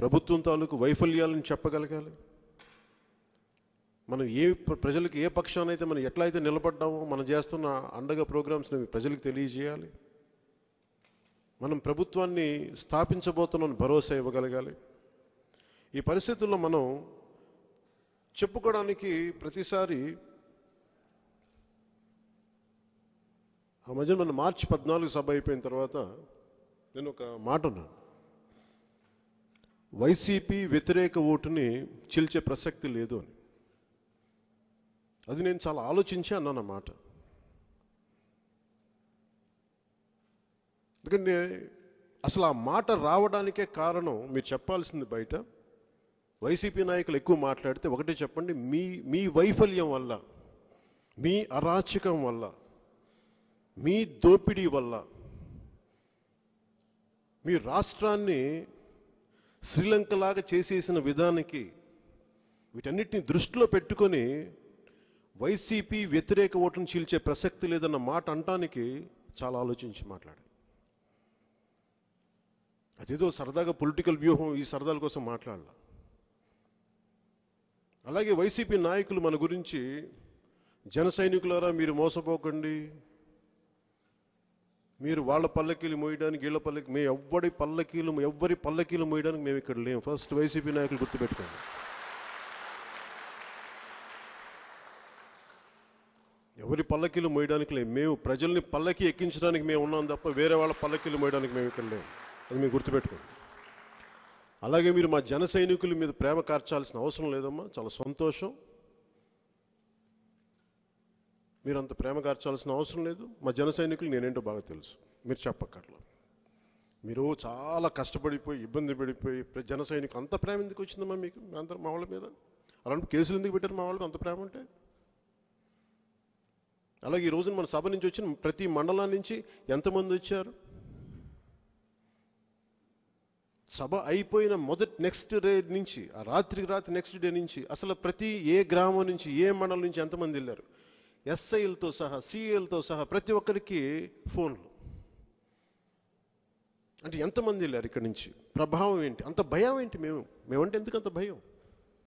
ప్రభుత్వం తాలూకు వైఫల్యాలను చెప్పగలగాలి మనం ఏ ప్రజలకు ఏ పక్షానైతే మనం ఎట్లా అయితే నిలబడ్డామో మనం చేస్తున్న అండగా ప్రోగ్రామ్స్ని ప్రజలకు తెలియజేయాలి మనం ప్రభుత్వాన్ని స్థాపించబోతున్న భరోసా ఇవ్వగలగాలి ఈ పరిస్థితుల్లో మనం చెప్పుకోవడానికి ప్రతిసారి ఆ మధ్య మన మార్చి పద్నాలుగు సభ అయిపోయిన తర్వాత నేను ఒక మాట ఉన్నాను వైసీపీ వ్యతిరేక ఓటుని చిల్చే ప్రసక్తి లేదు అని అది నేను చాలా ఆలోచించి అన్నానన్నమాట ఎందుకంటే అసలు ఆ మాట రావడానికే కారణం మీరు చెప్పాల్సింది బయట వైసీపీ నాయకులు ఎక్కువ మాట్లాడితే ఒకటే చెప్పండి మీ మీ వైఫల్యం వల్ల మీ అరాచకం వల్ల మీ దోపిడీ వల్ల మీ రాష్ట్రాన్ని శ్రీలంకలాగా చేసేసిన విధానానికి వీటన్నిటిని దృష్టిలో పెట్టుకొని వైసీపీ వ్యతిరేక ఓటును చీల్చే ప్రసక్తి లేదన్న మాట అంటానికి చాలా ఆలోచించి మాట్లాడారు అదేదో సరదాగా పొలిటికల్ వ్యూహం ఈ సరదాల కోసం మాట్లాడాల అలాగే వైసీపీ నాయకులు మన గురించి జన సైనికులారా మీరు మోసపోకండి మీరు వాళ్ళ పల్లకీలు మోయడానికి వీళ్ళ పల్లకి మేము ఎవ్వడి పల్లకీలు ఎవ్వరి పల్లకీలు మోయడానికి మేము ఇక్కడ లేము ఫస్ట్ వైసీపీ నాయకులు గుర్తుపెట్టుకోండి ఎవరి పల్లకీలు మోయడానికి లేము మేము ప్రజల్ని పల్లకి ఎక్కించడానికి మేము ఉన్నాం తప్ప వేరే వాళ్ళ పల్లకీలు మోయడానికి మేము ఇక్కడ లేము అది మీరు గుర్తుపెట్టుకోండి అలాగే మీరు మా జన సైనికుల మీద ప్రేమ కార్చాల్సిన అవసరం లేదమ్మా చాలా సంతోషం మీరు అంత ప్రేమ కార్చాల్సిన అవసరం లేదు మా జన సైనికులు నేనేంటో బాగా తెలుసు మీరు చెప్పక్కర్లా మీరు చాలా కష్టపడిపోయి ఇబ్బంది పడిపోయి జన సైనికులు అంత ప్రేమ ఎందుకు వచ్చిందమ్మా మీకు అందరు మా వాళ్ళ మీద అలాంటి కేసులు ఎందుకు పెట్టారు మా వాళ్ళకి అంత ప్రేమ ఉంటే అలాగే ఈ రోజున మన సభ నుంచి వచ్చిన ప్రతి మండలం నుంచి ఎంతమంది వచ్చారు సభ అయిపోయిన మొదటి నెక్స్ట్ డే నుంచి ఆ రాత్రికి రాత్రి నెక్స్ట్ డే నుంచి అసలు ప్రతి ఏ గ్రామం నుంచి ఏ మండలం నుంచి ఎంతమంది వెళ్ళారు ఎస్ఐలతో సహా సిఏలతో సహా ప్రతి ఒక్కరికి ఫోన్లు అంటే ఎంతమంది వెళ్ళారు ఇక్కడి నుంచి ప్రభావం ఏంటి అంత భయం ఏంటి మేము మేమంటే ఎందుకు అంత భయం